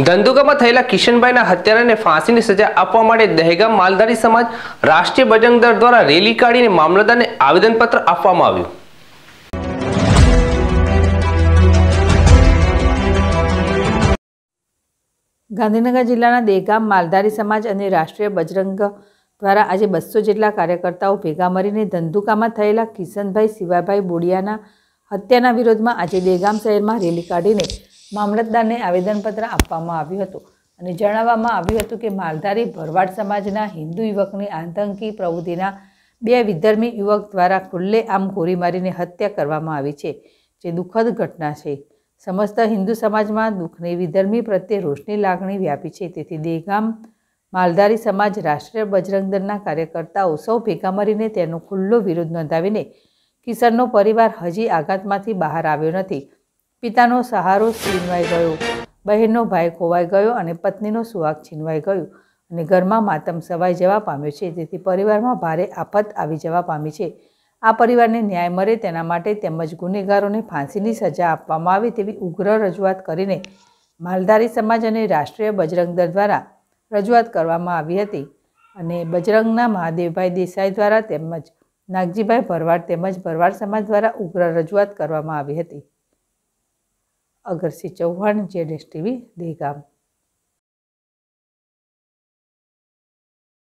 ધંધુકામાં થયેલા કિશનભાઈના હત્યારાને ફાંસીની સજા આપવા માટે દહેગામ માલધારી સમાજ રાષ્ટ્રીય બજરંગ દ્વારા રેલી કાઢીને મામલતદારને આવેદનપત્ર આપવામાં આવ્યું ગાંધીનગર જિલ્લાના દેગામ માલધારી સમાજ અને રાષ્ટ્રીય બજરંગ દ્વારા આજે બસો જેટલા કાર્યકર્તાઓ ભેગા મળીને ધંધુકામાં થયેલા કિશનભાઈ શિવાભાઈ બોડિયાના હત્યાના વિરોધમાં આજે દેગામ શહેરમાં રેલી કાઢીને મામલતદારને આવેદનપત્ર આપવામાં આવ્યું હતું અને જણાવવામાં આવ્યું હતું કે માલધારી ભરવાડ સમાજના હિન્દુ યુવકની આતંકી પ્રવૃત્તિના બે વિધર્મી યુવક દ્વારા ખુલ્લેઆમ ગોળી મારીને હત્યા કરવામાં આવી છે જે દુઃખદ ઘટના છે સમસ્ત હિન્દુ સમાજમાં દુઃખની વિધર્મી પ્રત્યે રોષની લાગણી વ્યાપી છે તેથી દેગામ માલધારી સમાજ રાષ્ટ્રીય બજરંગ દળના કાર્યકર્તાઓ સૌ ભેગા મળીને તેનો ખુલ્લો વિરોધ નોંધાવીને કિશનનો પરિવાર હજી આઘાતમાંથી બહાર આવ્યો નથી પિતાનો સહારો છીનવાઈ ગયો બહેનનો ભાઈ ખોવાઈ ગયો અને પત્નીનો સુવાગ છીનવાઈ ગયો અને ઘરમાં માતમ સવાઈ જવા પામ્યો છે તેથી પરિવારમાં ભારે આફત આવી જવા પામી છે આ પરિવારને ન્યાય મળે તેના માટે તેમજ ગુનેગારોને ફાંસીની સજા આપવામાં આવે તેવી ઉગ્ર રજૂઆત કરીને માલધારી સમાજ અને રાષ્ટ્રીય બજરંગ દળ દ્વારા રજૂઆત કરવામાં આવી હતી અને બજરંગના મહાદેવભાઈ દેસાઈ દ્વારા તેમજ નાગજીભાઈ ભરવાડ તેમજ ભરવાડ સમાજ દ્વારા ઉગ્ર રજૂઆત કરવામાં આવી હતી Agarsinh Chauhan Z S TV Dehgam